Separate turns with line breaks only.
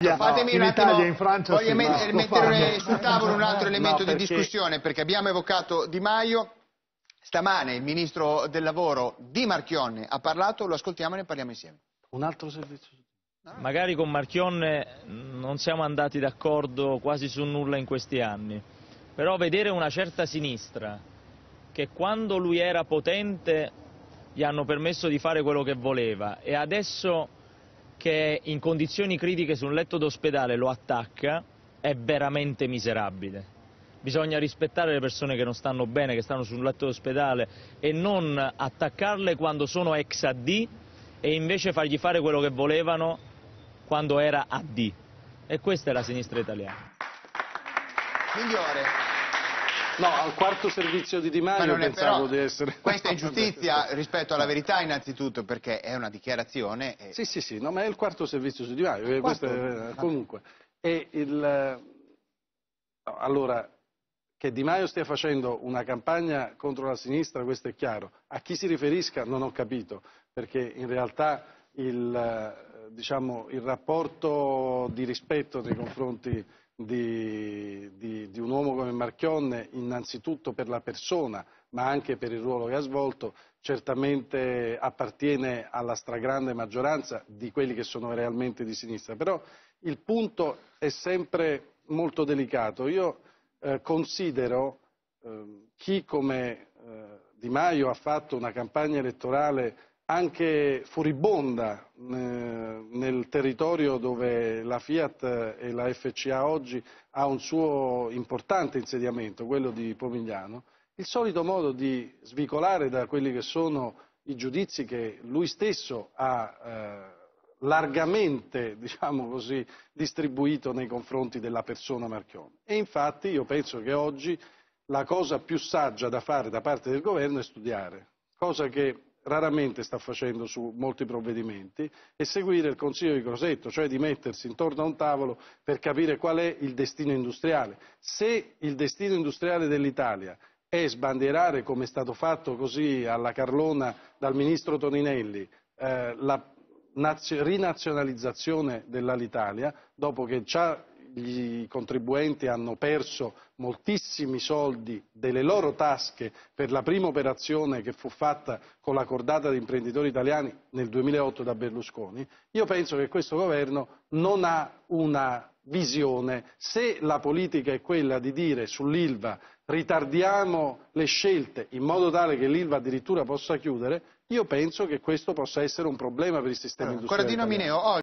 No, Fatemi in un attimo, Italia, in Francia, voglio met mettere sul tavolo un altro elemento no, di discussione
perché abbiamo evocato Di Maio, stamane il ministro del lavoro Di Marchionne ha parlato, lo ascoltiamo e ne parliamo insieme. Un altro servizio. Magari con Marchionne mm, non siamo andati d'accordo quasi su nulla in questi anni, però vedere una certa sinistra che quando lui era potente gli hanno permesso di fare quello che voleva e adesso che in condizioni critiche su un letto d'ospedale lo attacca è veramente miserabile. Bisogna rispettare le persone che non stanno bene, che stanno su un letto d'ospedale e non attaccarle quando sono ex AD e invece fargli fare quello che volevano quando era AD. E questa è la sinistra italiana. Migliore.
No, al quarto servizio di Di Maio Ma pensavo però, di essere... Questa è giustizia rispetto alla verità innanzitutto perché è una dichiarazione... E... Sì, sì, sì, no, ma è il quarto servizio su Di Maio, eh, questo, è, eh, comunque. Il... allora, che Di Maio stia facendo una campagna contro la sinistra, questo è chiaro. A chi si riferisca non ho capito, perché in realtà il, diciamo, il rapporto di rispetto nei confronti di, Marchionne innanzitutto per la persona ma anche per il ruolo che ha svolto, certamente appartiene alla stragrande maggioranza di quelli che sono realmente di sinistra. Però il punto è sempre molto delicato. Io eh, considero eh, chi come eh, Di Maio ha fatto una campagna elettorale anche furibonda eh, nel territorio dove la Fiat e la FCA oggi ha un suo importante insediamento, quello di Pomigliano, il solito modo di svicolare da quelli che sono i giudizi che lui stesso ha eh, largamente diciamo così, distribuito nei confronti della persona Marchione. E infatti io penso che oggi la cosa più saggia da fare da parte del governo è studiare, cosa che raramente sta facendo su molti provvedimenti, e seguire il Consiglio di Crosetto, cioè di mettersi intorno a un tavolo per capire qual è il destino industriale. Se il destino industriale dell'Italia è sbandierare, come è stato fatto così alla Carlona dal ministro Toninelli, eh, la rinazionalizzazione dell'Alitalia, dopo che ci i contribuenti hanno perso moltissimi soldi delle loro tasche per la prima operazione che fu fatta con la cordata di imprenditori italiani nel 2008 da Berlusconi, io penso che questo governo non ha una visione. Se la politica è quella di dire sull'ILVA ritardiamo le scelte in modo tale che l'ILVA addirittura possa chiudere, io penso che questo possa essere un problema per il sistema eh, industriale.